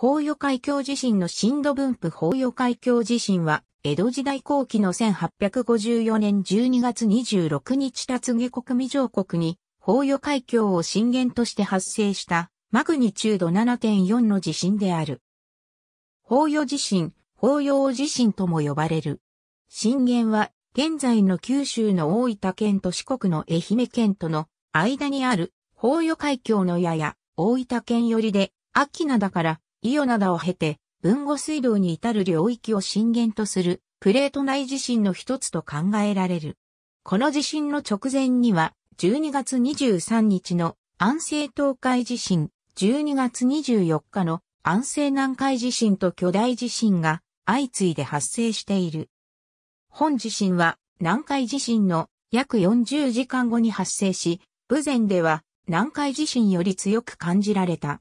法与海峡地震の震度分布法与海峡地震は、江戸時代後期の1854年12月26日達下国未上国に、法与海峡を震源として発生した、マグニチュード7.4の地震である。法与地震、法与地震とも呼ばれる。震源は、現在の九州の大分県と四国の愛媛県との間にある、法与海峡のやや大分県寄りで、秋名だから伊予灘を経て、豊後水道に至る領域を震源とするプレート内地震の一つと考えられる。この地震の直前には、12月23日の安政東海地震、12月24日の安政南海地震と巨大地震が相次いで発生している。本地震は南海地震の約40時間後に発生し、部前では南海地震より強く感じられた。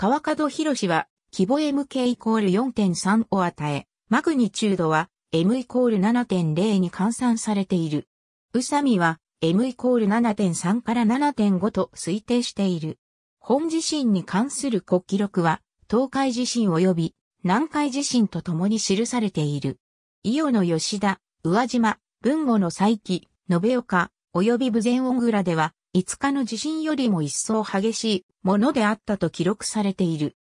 川角博士は、規模 MK イコール4.3を与え、マグニチュードは M イコール7.0に換算されている。宇佐美は M イコール7.3から7.5と推定している。本地震に関する国記録は、東海地震及び南海地震と共に記されている。伊予の吉田、宇和島、豊後の佐伯、延岡、及び豊前小倉では、5日の地震よりも一層激しいものであったと記録されている。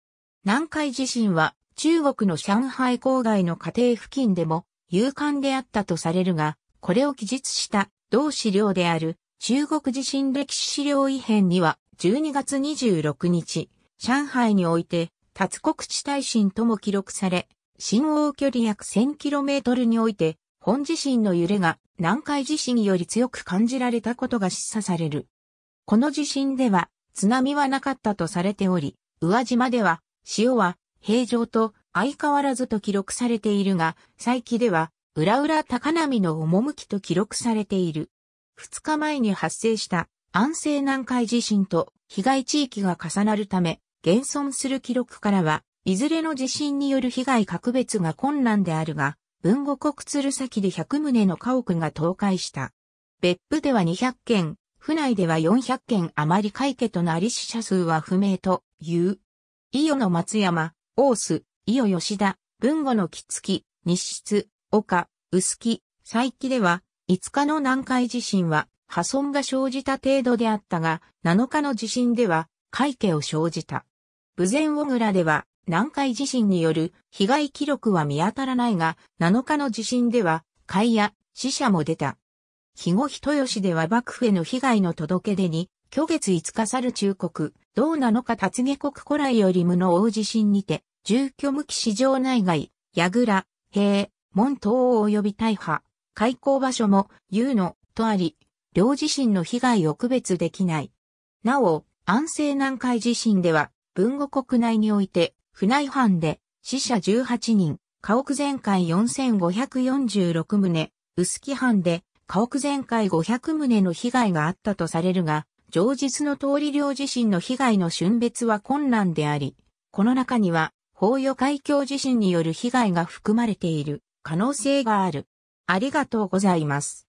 南海地震は中国の上海郊外の家庭付近でも勇敢であったとされるが、これを記述した同資料である中国地震歴史資料異変には12月26日、上海において、達国地耐震とも記録され、震央距離約 1000km において、本地震の揺れが南海地震より強く感じられたことが示唆される。この地震では津波はなかったとされており、宇和島では潮は平常と相変わらずと記録されているが、最近では裏々高波の趣と記録されている。2日前に発生した安政南海地震と被害地域が重なるため、現存する記録からは、いずれの地震による被害格別が困難であるが、文後国鶴崎で100棟の家屋が倒壊した。別府では200件、府内では400件余り快挙となり死者数は不明という。伊予の松山、大須、伊予吉田、文後の木月、日室、岡、臼木、佐伯では、5日の南海地震は破損が生じた程度であったが、7日の地震では、快挙を生じた。武前小倉では、南海地震による被害記録は見当たらないが、7日の地震では、海や死者も出た。肥後人吉では幕府への被害の届け出に、虚月5日去る忠国、どうなのか達下国古来より無の大地震にて、住居向き市場内外、矢倉、塀、門頭及び大破、開港場所も、有の、とあり、両地震の被害を区別できない。なお、安政南海地震では、文後国内において、府内藩で、死者18人、家屋全壊4546棟、薄木藩で、家屋全壊500棟の被害があったとされるが、上日の通り量地震の被害の春別は困難であり、この中には、法与海峡地震による被害が含まれている可能性がある。ありがとうございます。